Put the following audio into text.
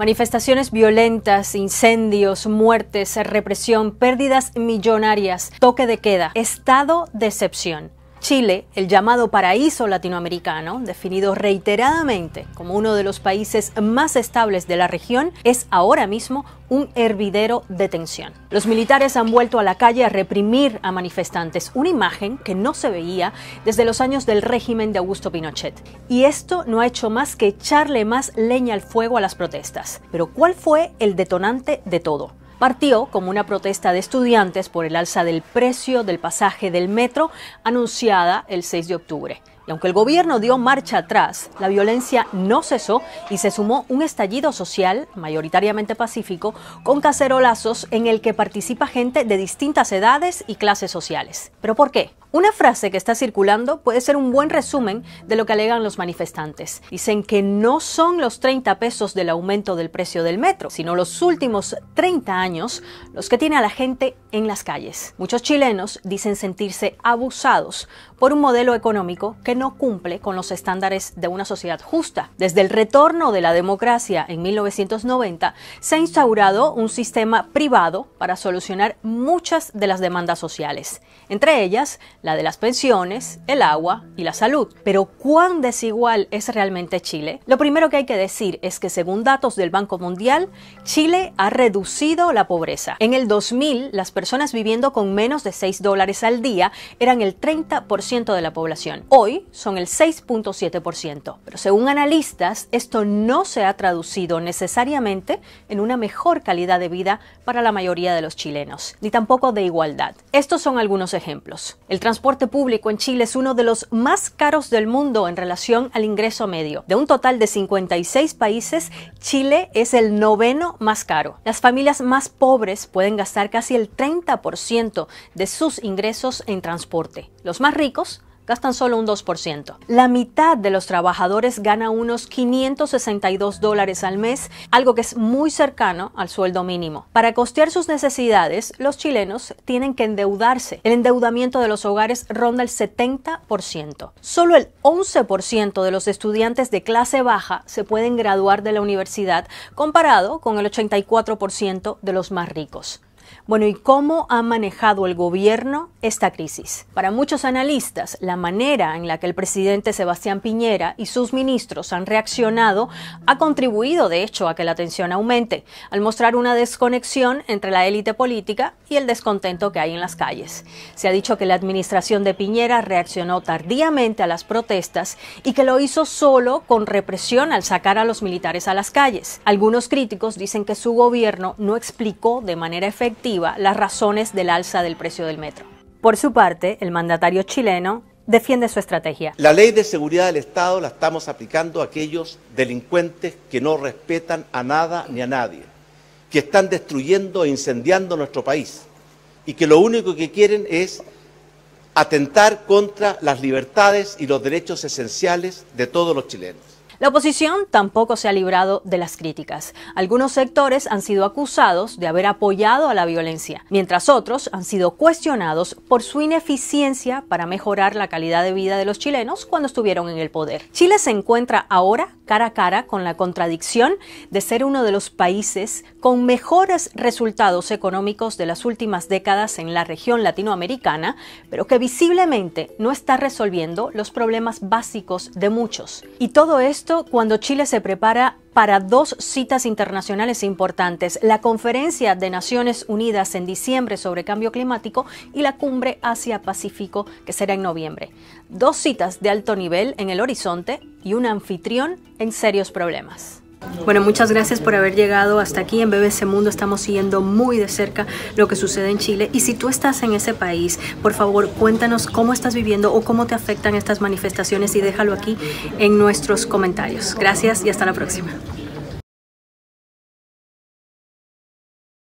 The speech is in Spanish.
Manifestaciones violentas, incendios, muertes, represión, pérdidas millonarias, toque de queda, estado de excepción. Chile, el llamado paraíso latinoamericano, definido reiteradamente como uno de los países más estables de la región, es ahora mismo un hervidero de tensión. Los militares han vuelto a la calle a reprimir a manifestantes, una imagen que no se veía desde los años del régimen de Augusto Pinochet. Y esto no ha hecho más que echarle más leña al fuego a las protestas. Pero ¿cuál fue el detonante de todo? partió como una protesta de estudiantes por el alza del precio del pasaje del metro anunciada el 6 de octubre. Y aunque el gobierno dio marcha atrás, la violencia no cesó y se sumó un estallido social, mayoritariamente pacífico, con cacerolazos en el que participa gente de distintas edades y clases sociales. ¿Pero por qué? Una frase que está circulando puede ser un buen resumen de lo que alegan los manifestantes. Dicen que no son los 30 pesos del aumento del precio del metro, sino los últimos 30 años los que tiene a la gente en las calles. Muchos chilenos dicen sentirse abusados por un modelo económico que no cumple con los estándares de una sociedad justa. Desde el retorno de la democracia en 1990 se ha instaurado un sistema privado para solucionar muchas de las demandas sociales, entre ellas la de las pensiones, el agua y la salud. Pero ¿cuán desigual es realmente Chile? Lo primero que hay que decir es que según datos del Banco Mundial, Chile ha reducido la pobreza. En el 2000, las personas viviendo con menos de 6 dólares al día eran el 30% de la población. Hoy son el 6.7%. Pero según analistas, esto no se ha traducido necesariamente en una mejor calidad de vida para la mayoría de los chilenos, ni tampoco de igualdad. Estos son algunos ejemplos. El transporte público en Chile es uno de los más caros del mundo en relación al ingreso medio. De un total de 56 países, Chile es el noveno más caro. Las familias más pobres pueden gastar casi el 30% de sus ingresos en transporte. Los más ricos gastan solo un 2%. La mitad de los trabajadores gana unos 562 dólares al mes, algo que es muy cercano al sueldo mínimo. Para costear sus necesidades, los chilenos tienen que endeudarse. El endeudamiento de los hogares ronda el 70%. Solo el 11% de los estudiantes de clase baja se pueden graduar de la universidad, comparado con el 84% de los más ricos. Bueno, ¿y cómo ha manejado el gobierno esta crisis. Para muchos analistas, la manera en la que el presidente Sebastián Piñera y sus ministros han reaccionado ha contribuido, de hecho, a que la tensión aumente, al mostrar una desconexión entre la élite política y el descontento que hay en las calles. Se ha dicho que la administración de Piñera reaccionó tardíamente a las protestas y que lo hizo solo con represión al sacar a los militares a las calles. Algunos críticos dicen que su gobierno no explicó de manera efectiva las razones del alza del precio del metro. Por su parte, el mandatario chileno defiende su estrategia. La ley de seguridad del Estado la estamos aplicando a aquellos delincuentes que no respetan a nada ni a nadie, que están destruyendo e incendiando nuestro país y que lo único que quieren es atentar contra las libertades y los derechos esenciales de todos los chilenos. La oposición tampoco se ha librado de las críticas. Algunos sectores han sido acusados de haber apoyado a la violencia, mientras otros han sido cuestionados por su ineficiencia para mejorar la calidad de vida de los chilenos cuando estuvieron en el poder. Chile se encuentra ahora cara a cara con la contradicción de ser uno de los países con mejores resultados económicos de las últimas décadas en la región latinoamericana, pero que visiblemente no está resolviendo los problemas básicos de muchos. Y todo esto cuando Chile se prepara para dos citas internacionales importantes, la Conferencia de Naciones Unidas en diciembre sobre cambio climático y la Cumbre Asia-Pacífico que será en noviembre. Dos citas de alto nivel en el horizonte y un anfitrión en serios problemas. Bueno, muchas gracias por haber llegado hasta aquí. En ese Mundo estamos siguiendo muy de cerca lo que sucede en Chile. Y si tú estás en ese país, por favor, cuéntanos cómo estás viviendo o cómo te afectan estas manifestaciones y déjalo aquí en nuestros comentarios. Gracias y hasta la próxima.